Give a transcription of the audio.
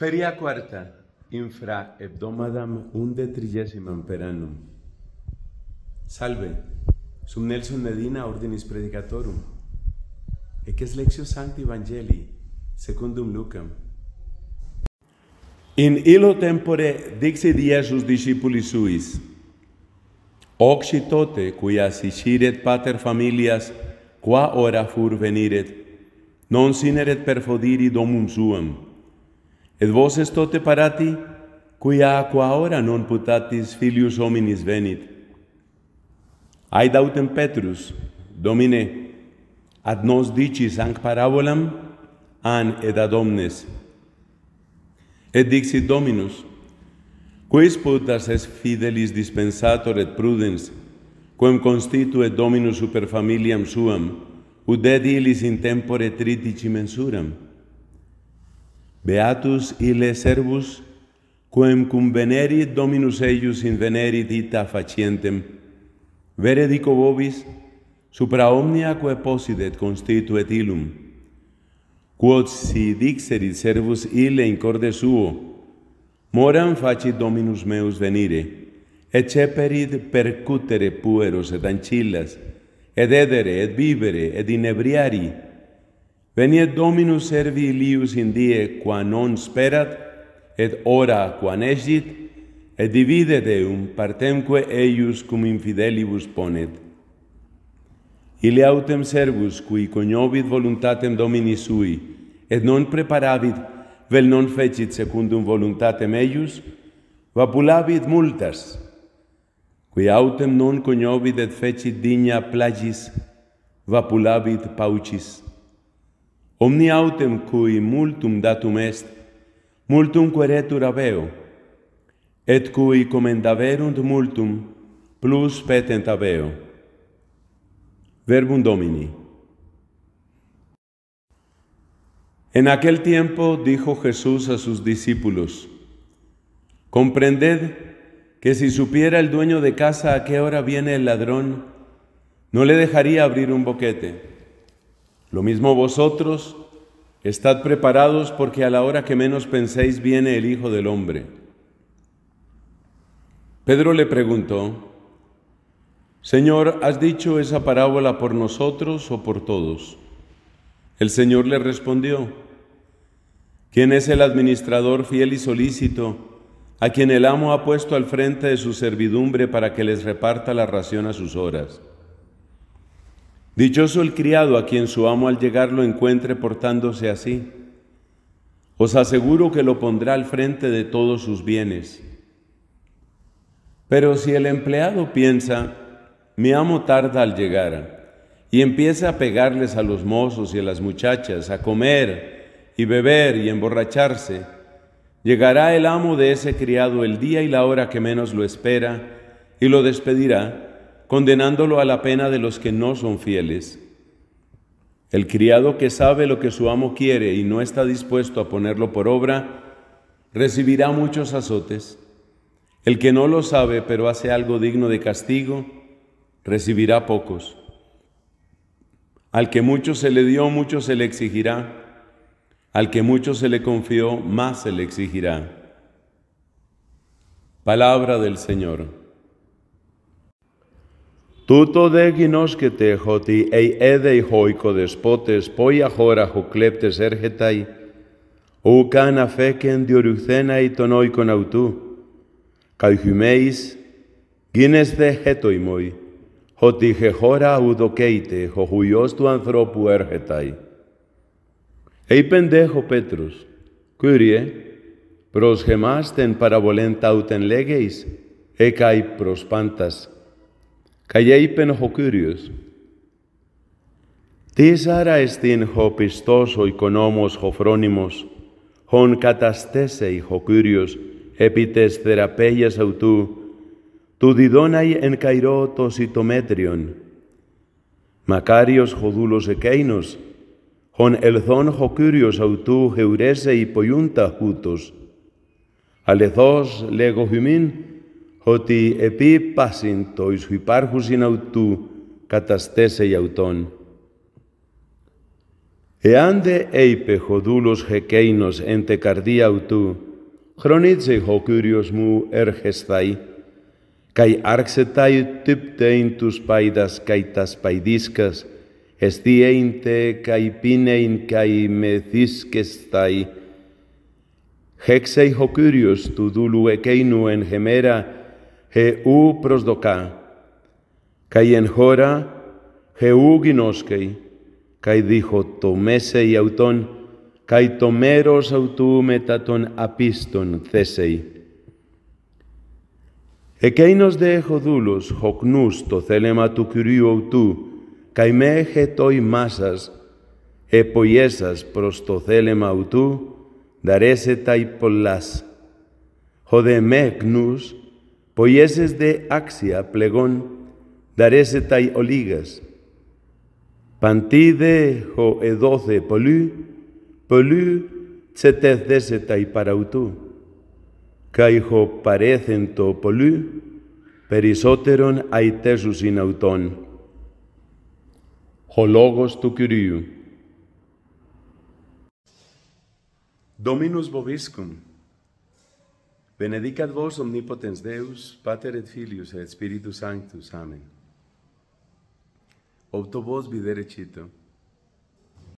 Feria quarta, infra hebdomadam unde trigesimam per annum. Salve, sum Nelson Medina ordinis predicatorum. Ec lexio sancti evangeli, secundum Lucam. In illo tempore dixi Iesus discipulis suis, Occi tote, quia siciret pater familias, qua ora fur veniret, non sineret perfodiri domum suam, Et vos est tote parati cui aqua ora non putatis filius hominis venit. Ai dautem Petrus, Domine, ad nos dicis anc parabolam, an ed ad omnes. Et dixit Dominus, quis putas es fidelis dispensator et prudens, quem constitue Dominus superfamiliam suam, ud ed ilis in tempore tritici mensuram? Beatus ile servus, quem cum venerit dominus eius in venerit ita facientem. Vere dico vobis, supra omnia que posidet constituet ilum. Quod si dixerit servus ile in corde suo, moram facit dominus meus venire, et ceperit percutere pueros et ancillas, et edere, et vivere, et inebriari, et vivere, Veniet Dominus servi ilius in die qua non sperat, et ora qua negit, et divide Deum partemque eius cum infidelibus ponet. Ile autem servus cui coniovit voluntatem Domini sui, et non preparavit, vel non fecit secundum voluntatem eius, vapulavit multas, cui autem non coniovit et fecit digna plagis, vapulavit paucis. Omni autem cui multum datum est, multum queretur aveo, et cui commendaverunt multum, plus petent Verbum Domini. En aquel tiempo dijo Jesús a sus discípulos, Comprended que si supiera el dueño de casa a qué hora viene el ladrón, no le dejaría abrir un boquete. Lo mismo vosotros, estad preparados porque a la hora que menos penséis viene el Hijo del Hombre. Pedro le preguntó, Señor, ¿has dicho esa parábola por nosotros o por todos? El Señor le respondió, ¿quién es el administrador fiel y solícito a quien el amo ha puesto al frente de su servidumbre para que les reparta la ración a sus horas? Dichoso el criado a quien su amo al llegar lo encuentre portándose así. Os aseguro que lo pondrá al frente de todos sus bienes. Pero si el empleado piensa, mi amo tarda al llegar, y empieza a pegarles a los mozos y a las muchachas, a comer y beber y emborracharse, llegará el amo de ese criado el día y la hora que menos lo espera, y lo despedirá condenándolo a la pena de los que no son fieles. El criado que sabe lo que su amo quiere y no está dispuesto a ponerlo por obra, recibirá muchos azotes. El que no lo sabe pero hace algo digno de castigo, recibirá pocos. Al que mucho se le dio, mucho se le exigirá. Al que mucho se le confió, más se le exigirá. Palabra del Señor. Τούτο δε γινώσκεται ότι ει έδε έδεοι οικοδεσπότες πόια χώρα χοκλέπτες έρχεται ου καν αφέκεν διορυχθένα ει τον όικον αυτού. γίνεσθε χέτο ημόη ότι είχε χώρα ουδοκέητε, ο χουλιός του ανθρώπου έρχεται. Είπεν δε Πέτρος, Κύριε, προσχεμάστεν παραβολέν ταuten λέγεις, εκάι προς πάντας είπε ο Κύριος. Τις άρα εστίν ο πιστός ο οικονόμος ο φρόνιμος, ον καταστέσεϊ ο Κύριος επί τες θεραπέγιας αυτού, του διδόναει εν καηρό το σιτομέτριον. Μακάριος ο δούλος εκείνος, ον ελθόν ο Κύριος αυτού χεουρέσε υποιούντα τα χούτος. Αλεθώς λέγω χυμήν, ότι επί πάσιν το εις υπάρχουσιν αυτού καταστέσε για αυτόν. Εάν δε έιπε ο δούλος χεκέινος εν τε καρδία αυτού, χρονίτσε ο Κύριος μου έρχεσθαι, καί άρξεται τύπτειν τους παϊδας καί τας παϊδίσκας, εστί έιντε καί πίνειν καί μεθύσκεσθαι. χέξε ο Κύριος του δούλου εκείνου εν χεμέρα, ού προσδοκά, προσδοκά, καί εν χώρα γινόσκαι, γινοσκαι καί δίχω το μέσαι η αυτόν, καί το μέρος αυτού μετά των απίστων θέσεϊ. Εκείνος δε έχω δούλους, χοκνούς το θέλεμα του Κυρίου αυτού, καί με το ημάσας, εποιέσας προς το θέλεμα αυτού, τα πολλάς. Χοδε με γνούς, Poieses de πλεγόν, πλεγόν, darese ολίγας. Παντί δε χω εδόθε πολύ, πολύ τσετεθέσε τα παραουτού. Καί χω παρέθεν το πολύ, περισσότερον αητέσου συναουτών. Ο λόγος του Κυρίου. Dominus vobiscum. Benedicat vos omnipotens Deus, Pater et Filius et Spiritus Sanctus. Amen. Opto vos chito.